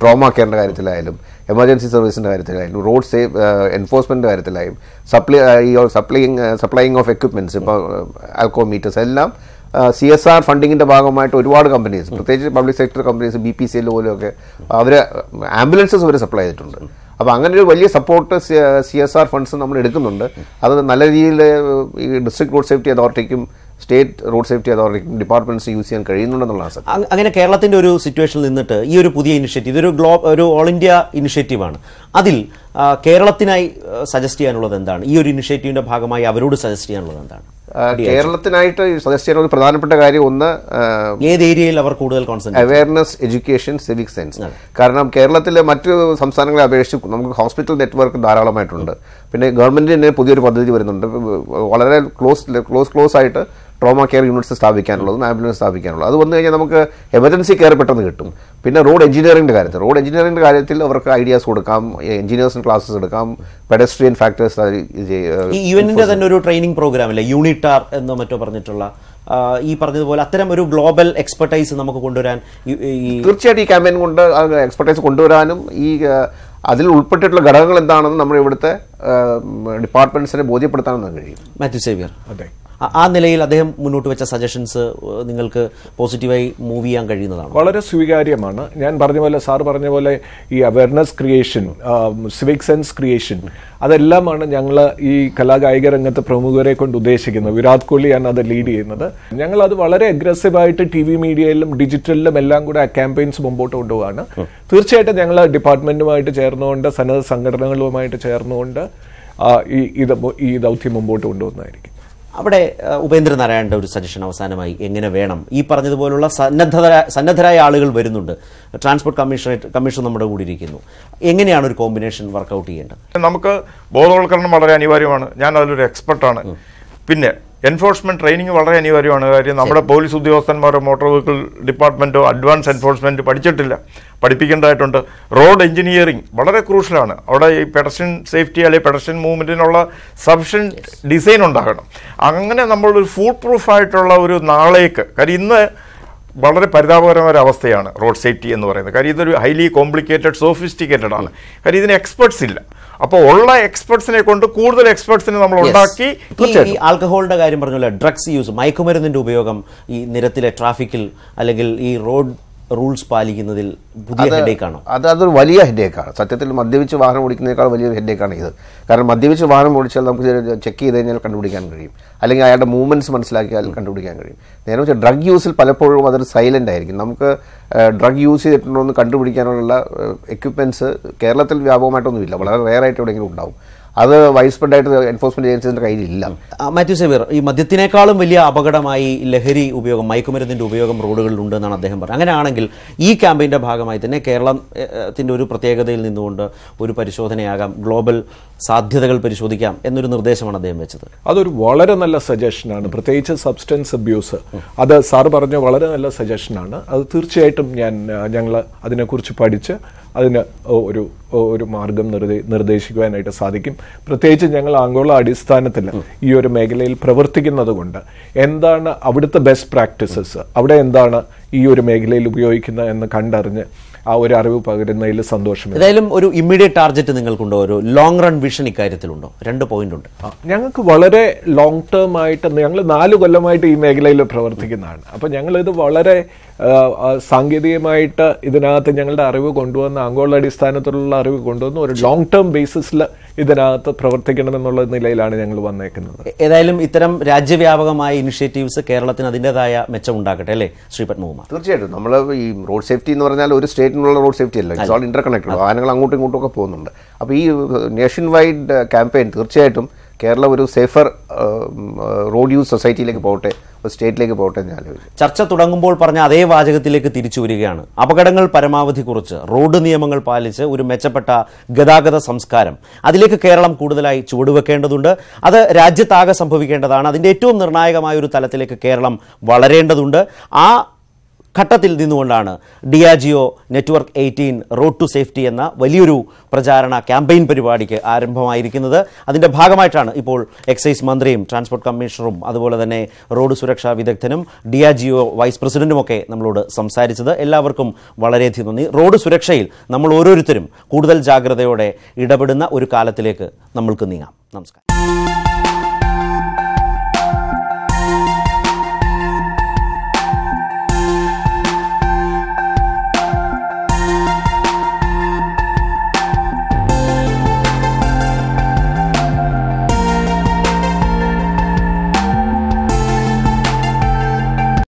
ട്രോമ കെയറിൻ്റെ കാര്യത്തിലായാലും എമർജൻസി സർവീസിൻ്റെ കാര്യത്തിലായാലും റോഡ് സേഫ് എൻഫോഴ്സ്മെൻറ്റ് കാര്യത്തിലായും സപ്ലൈ ഈ സപ്ലൈയിങ് സപ്ലൈയിങ് ഓഫ് എക്യുപ്മെൻറ്റ്സ് ഇപ്പോൾ ആൽക്കോമീറ്റേഴ്സ് എല്ലാം സി എസ് ആർ ഫണ്ടിങ്ങിൻ്റെ ഭാഗമായിട്ട് ഒരുപാട് കമ്പനീസ് പ്രത്യേകിച്ച് public sector companies B P C L പോലെയൊക്കെ അവർ ആംബുലൻസസ് വരെ സപ്ലൈ ചെയ്തിട്ടുണ്ട് അപ്പോൾ അങ്ങനെ ഒരു വലിയ support C S R funds നമ്മൾ എടുക്കുന്നുണ്ട് അത് നല്ല രീതിയിൽ ഈ ഡിസ്ട്രിക്ട് റോഡ് സേഫ്റ്റി അതോറിറ്റിക്കും state road safety authority departments use ചെയ്യാൻ കഴിയുന്നുണ്ടെന്നുള്ളതാണ് സാർ അങ്ങനെ കേരളത്തിന്റെ ഒരു സിറ്റുവേഷനിൽ നിന്നിട്ട് ഈ ഒരു പുതിയ ഇനിഷ്യേറ്റീവ് ഇതൊരു ഗ്ലോ ഒരു ഓൾ ഇന്ത്യ ഇനിഷ്യേറ്റീവാണ് അതിൽ കേരളത്തിനായി സജസ്റ്റ് ചെയ്യാനുള്ളത് എന്താണ് ഈ ഒരു ഇനിഷ്യേറ്റീവിന്റെ ഭാഗമായി അവരോട് സജസ്റ്റ് ചെയ്യാനുള്ളത് എന്താണ് കേരളത്തിനായിട്ട് സജസ്റ്റ് ചെയ്യുന്ന ഒരു പ്രധാനപ്പെട്ട കാര്യം ഒന്ന് ഏത് ഏരിയയിൽ അവർ കൂടുതൽ അവയർനെസ് എഡ്യൂക്കേഷൻ സിവിക് സെൻസ് കാരണം കേരളത്തിലെ മറ്റു സംസ്ഥാനങ്ങളെ അപേക്ഷിച്ച് നമുക്ക് ഹോസ്പിറ്റൽ നെറ്റ്വർക്ക് ധാരാളമായിട്ടുണ്ട് പിന്നെ ഗവൺമെന്റിന് പുതിയൊരു പദ്ധതി വരുന്നുണ്ട് വളരെ ക്ലോസ് ക്ലോസ് ക്ലോസ് ആയിട്ട് ട്രോമ കെയർ യൂണിറ്റ്സ് സ്ഥാപിക്കാനുള്ളതും ആംബുലൻസ് സ്ഥാപിക്കാനുള്ളത് അത് വന്നു കഴിഞ്ഞാൽ നമുക്ക് എമർജൻസി കെയർ പെട്ടെന്ന് കിട്ടും പിന്നെ റോഡ് എഞ്ചിനീയറിംഗിൻ്റെ കാര്യത്തിൽ റോഡ് എഞ്ചിനീയറിംഗിൻ്റെ കാര്യത്തിൽ അവർക്ക് ഐഡിയാസ് കൊടുക്കാം എഞ്ചിനീയേഴ്സിന് ക്ലാസ്സസ് എടുക്കാം പെഡസ്ട്രിയൻ ഫാക്ടേഴ്സ് യുവനിൻ്റെ തന്നെ ഒരു ട്രെയിനിങ് പ്രോഗ്രാം അല്ലേ യൂണിറ്റാർ എന്ന് മറ്റോ പറഞ്ഞിട്ടുള്ള ഈ പറഞ്ഞതുപോലെ അത്തരം ഒരു ഗ്ലോബൽ എക്സ്പെർട്ടൈസ് നമുക്ക് കൊണ്ടുവരാൻ തീർച്ചയായിട്ടും ഈ ക്യാമ്പയിൻ കൊണ്ട് എക്സ്പെർട്ടൈസ് കൊണ്ടുവരാനും ഈ അതിൽ ഉൾപ്പെട്ടിട്ടുള്ള ഘടകങ്ങൾ എന്താണെന്ന് നമ്മുടെ ഇവിടുത്തെ ഡിപ്പാർട്ട്മെന്റ്സിനെ ബോധ്യപ്പെടുത്താനും കഴിയും മാത്യു സേവിയർ അതെ ആ നിലയിൽ അദ്ദേഹം മുന്നോട്ട് വെച്ച സജഷൻസ് നിങ്ങൾക്ക് പോസിറ്റീവായി മൂവ് ചെയ്യാൻ കഴിയുന്നതാണ് വളരെ സ്വീകാര്യമാണ് ഞാൻ പറഞ്ഞ പോലെ സാർ പറഞ്ഞ പോലെ ഈ awareness creation civic sense creation അതെല്ലാമാണ് ഞങ്ങൾ ഈ കലാകായിക രംഗത്ത് പ്രമുഖരെ കൊണ്ട് ഉദ്ദേശിക്കുന്നത് വിരാട് കോഹ്ലിയാണ് അത് ലീഡ് ചെയ്യുന്നത് ഞങ്ങൾ അത് വളരെ അഗ്രസീവായിട്ട് ടി വി മീഡിയയിലും ഡിജിറ്റലിലും എല്ലാം കൂടെ ആ ക്യാമ്പയിൻസ് മുമ്പോട്ട് കൊണ്ടുപോവാണ് തീർച്ചയായിട്ടും ഞങ്ങൾ ഡിപ്പാർട്ട്മെന്റുമായിട്ട് ചേർന്നുകൊണ്ട് സന്നദ്ധ സംഘടനകളുമായിട്ട് ചേർന്നുകൊണ്ട് ഈ ഇത് ഈ ദൗത്യം മുമ്പോട്ട് കൊണ്ടുവന്നതായിരിക്കും അവിടെ ഉപേന്ദ്രനാരായണന്റെ ഒരു സജഷൻ അവസാനമായി എങ്ങനെ വേണം ഈ പറഞ്ഞതുപോലുള്ള സന്നദ്ധരായ സന്നദ്ധരായ ആളുകൾ വരുന്നുണ്ട് ട്രാൻസ്പോർട്ട് കമ്മീഷണറേറ്റ് കമ്മീഷൻ നമ്മുടെ കൂടി ഇരിക്കുന്നു എങ്ങനെയാണ് ഒരു കോമ്പിനേഷൻ വർക്ക്ഔട്ട് ചെയ്യേണ്ടത് നമുക്ക് ബോധവൽക്കരണം വളരെ അനിവാര്യമാണ് ഞാൻ അതിലൊരു എക്സ്പെർട്ടാണ് പിന്നെ എൻഫോഴ്സ്മെന്റ് ട്രെയിനിങ് വളരെ അനിവാര്യമാണ് കാര്യം നമ്മുടെ പോലീസ് ഉദ്യോഗസ്ഥന്മാരോ മോട്ടോർ വെഹിക്കിൾ ഡിപ്പാർട്ട്മെൻറ്റോ അഡ്വാൻസ് എൻഫോഴ്സ്മെന്റ് പഠിച്ചിട്ടില്ല പഠിപ്പിക്കേണ്ടതായിട്ടുണ്ട് റോഡ് എഞ്ചിനീയറിംഗ് വളരെ ക്രൂഷ്യലാണ് അവിടെ ഈ പെഡസ്ട്രിയൻ സേഫ്റ്റി അല്ലെങ്കിൽ പെഡസ്ട്രിയൻ മൂവ്മെൻറ്റിനുള്ള സഫിഷ്യൻ ഡിസൈൻ ഉണ്ടാകണം അങ്ങനെ നമ്മളൊരു ഫുൾ പ്രൂഫ് ആയിട്ടുള്ള ഒരു നാളേക്ക് കാര്യം ഇന്ന് വളരെ പരിതാപകരമായ ഒരു അവസ്ഥയാണ് റോഡ് സേഫ്റ്റി എന്ന് പറയുന്നത് കാര്യം ഇതൊരു ഹൈലി കോംപ്ലിക്കേറ്റഡ് സോഫിസ്റ്റിക്കേറ്റഡ് ആണ് കാര്യം ഇതിന് എക്സ്പെർട്സ് ഇല്ല അപ്പോൾ ഉള്ള എക്സ്പെർട്സിനെ കൊണ്ട് കൂടുതൽ എക്സ്പെർട്സിനെ നമ്മൾ ഉണ്ടാക്കി ഈ ആൽക്കഹോളിന്റെ കാര്യം പറഞ്ഞ ഡ്രഗ്സ് യൂസ് മയക്കുമരുന്നിന്റെ ഉപയോഗം ഈ നിരത്തിലെ ട്രാഫിക്കിൽ അല്ലെങ്കിൽ ഈ റോഡ് റൂൾസ് പാലിക്കുന്നതിൽ പുതിയ ഹെഡേക്കാണോ അത് അതൊരു വലിയ ഹെഡേക്കാണ് സത്യത്തിൽ മദ്യപിച്ച് വാഹനം ഓടിക്കുന്നതിനേക്കാൾ വലിയൊരു ഹെഡേക്കാണ് ഇത് കാരണം മദ്യപിച്ച് വാഹനം ഓടിച്ചാൽ നമുക്ക് ചെക്ക് ചെയ്ത് കഴിഞ്ഞാൽ കണ്ടുപിടിക്കാൻ കഴിയും അല്ലെങ്കിൽ അയാളുടെ മൂവ്മെൻറ്റ്സ് മനസ്സിലാക്കിയാൽ കണ്ടുപിടിക്കാൻ കഴിയും നേരെ വെച്ചാൽ ഡ്രഗ് യൂസിൽ പലപ്പോഴും അതൊരു സൈലൻ്റ് ആയിരിക്കും നമുക്ക് ഡ്രഗ് യൂസ് ചെയ്തിട്ടുണ്ടോ എന്ന് കണ്ടുപിടിക്കാനുള്ള എക്യുപ്മെൻറ്റ്സ് കേരളത്തിൽ വ്യാപകമായിട്ടൊന്നുമില്ല വളരെ ആയിട്ട് എവിടെയെങ്കിലും ഉണ്ടാവും അത് വൈസ് പ്രസിഡന്റായിട്ട് എൻഫോഴ്സ്മെന്റ് ഏജൻസിന്റെ കയ്യിലില്ല മാത്യു സേവിയർ ഈ മദ്യത്തിനേക്കാളും വലിയ അപകടമായി ലഹരി ഉപയോഗം മയക്കുമരുന്നിന്റെ ഉപയോഗം റോഡുകളിൽ എന്നാണ് അദ്ദേഹം പറഞ്ഞത് അങ്ങനെയാണെങ്കിൽ ഈ ക്യാമ്പയിന്റെ ഭാഗമായി തന്നെ കേരളത്തിന്റെ ഒരു പ്രത്യേകതയിൽ നിന്നുകൊണ്ട് ഒരു പരിശോധനയാകാം ഗ്ലോബൽ സാധ്യതകൾ പരിശോധിക്കാം എന്നൊരു നിർദ്ദേശമാണ് അദ്ദേഹം വെച്ചത് അതൊരു വളരെ നല്ല സജഷനാണ് പ്രത്യേകിച്ച് സബ്സ്റ്റൻസ് അബ്യൂസ് അത് സാർ പറഞ്ഞ വളരെ നല്ല സജഷനാണ് അത് തീർച്ചയായിട്ടും ഞാൻ ഞങ്ങൾ അതിനെക്കുറിച്ച് പഠിച്ച് അതിന് ഒരു ഒരു മാർഗം നിർദ്ദേശിക്കുവാനായിട്ട് സാധിക്കും പ്രത്യേകിച്ച് ഞങ്ങൾ ആഗോള അടിസ്ഥാനത്തിൽ ഈ ഒരു മേഖലയിൽ പ്രവർത്തിക്കുന്നത് കൊണ്ട് എന്താണ് അവിടുത്തെ ബെസ്റ്റ് പ്രാക്ടീസസ് അവിടെ എന്താണ് ഈ ഒരു മേഖലയിൽ ഉപയോഗിക്കുന്നത് എന്ന് കണ്ടറിഞ്ഞ് ആ ഒരു അറിവ് പകരുന്നതിൽ സന്തോഷം ഏതായാലും ഒരു ഇമ്മീഡിയറ്റ് ടാർഗറ്റ് നിങ്ങൾക്കുണ്ടോ ഒരു ലോങ് റൺ വിഷൻ ഇക്കാര്യത്തിലുണ്ടോ രണ്ട് പോയിന്റ് ഉണ്ട് ഞങ്ങൾക്ക് വളരെ ലോങ് ടേം ആയിട്ട് ഞങ്ങൾ നാല് കൊല്ലമായിട്ട് ഈ മേഖലയിൽ പ്രവർത്തിക്കുന്നതാണ് അപ്പോൾ ഞങ്ങൾ ഇത് വളരെ സാങ്കേതികമായിട്ട് ഇതിനകത്ത് ഞങ്ങളുടെ അറിവ് കൊണ്ടുവന്ന ആഗോളാടിസ്ഥാനത്തിലുള്ള അറിവ് കൊണ്ടുവന്ന് ഒരു ലോങ് ടേം ബേസിസിൽ ഇതിനകത്ത് എന്നുള്ള നിലയിലാണ് ഞങ്ങൾ വന്നേക്കുന്നത് ഏതായാലും ഇത്തരം രാജ്യവ്യാപകമായ ഇനിഷ്യേറ്റീവ്സ് കേരളത്തിന് അതിൻ്റെതായ മെച്ചം ഉണ്ടാക്കട്ടെ അല്ലേ ശ്രീപത്മകുമാർ തീർച്ചയായിട്ടും നമ്മൾ ഈ റോഡ് സേഫ്റ്റി എന്ന് പറഞ്ഞാൽ ഒരു സ്റ്റേറ്റ് സ്റ്റേറ്റിനുള്ള റോഡ് സേഫ്റ്റി അല്ല ഇറ്റ്സ് ഓൾ ഇന്റർകണക്റ്റഡ് വാഹനങ്ങൾ അങ്ങോട്ടും ഇങ്ങോട്ടും ഒക്കെ പോകുന്നുണ്ട് അപ്പോൾ ഈ നേഷൻ വൈഡ് ക്യാമ്പയിൻ തീർച്ചയായിട്ടും കേരളം ഒരു സേഫർ റോഡ് യൂസ് സൊസൈറ്റിയിലേക്ക് പോകട്ടെ ഒരു സ്റ്റേറ്റിലേക്ക് പോകട്ടെ ഞാൻ ചർച്ച തുടങ്ങുമ്പോൾ പറഞ്ഞ അതേ വാചകത്തിലേക്ക് തിരിച്ചു വരികയാണ് അപകടങ്ങൾ പരമാവധി കുറച്ച് റോഡ് നിയമങ്ങൾ പാലിച്ച് ഒരു മെച്ചപ്പെട്ട ഗതാഗത സംസ്കാരം അതിലേക്ക് കേരളം കൂടുതലായി ചുവടുവെക്കേണ്ടതുണ്ട് അത് രാജ്യത്താകെ സംഭവിക്കേണ്ടതാണ് അതിൻ്റെ ഏറ്റവും നിർണായകമായ ഒരു തലത്തിലേക്ക് കേരളം വളരേണ്ടതുണ്ട് ആ ഘട്ടത്തിൽ നിന്നുകൊണ്ടാണ് Diageo network eighteen road to safety എന്ന വലിയൊരു പ്രചാരണ ക്യാമ്പയിൻ പരിപാടിക്ക് ആരംഭമായിരിക്കുന്നത് അതിൻ്റെ ഭാഗമായിട്ടാണ് ഇപ്പോൾ എക്സൈസ് മന്ത്രിയും ട്രാൻസ്പോർട്ട് കമ്മീഷണറും അതുപോലെ തന്നെ റോഡ് സുരക്ഷാ വിദഗ്ധനും ഡിയാജിയോ വൈസ് പ്രസിഡന്റുമൊക്കെ നമ്മളോട് സംസാരിച്ചത് എല്ലാവർക്കും വളരെയധികം നന്ദി റോഡ് സുരക്ഷയിൽ നമ്മൾ ഓരോരുത്തരും കൂടുതൽ ജാഗ്രതയോടെ ഇടപെടുന്ന ഒരു കാലത്തിലേക്ക് നമ്മൾക്ക് നീങ്ങാം നമസ്കാരം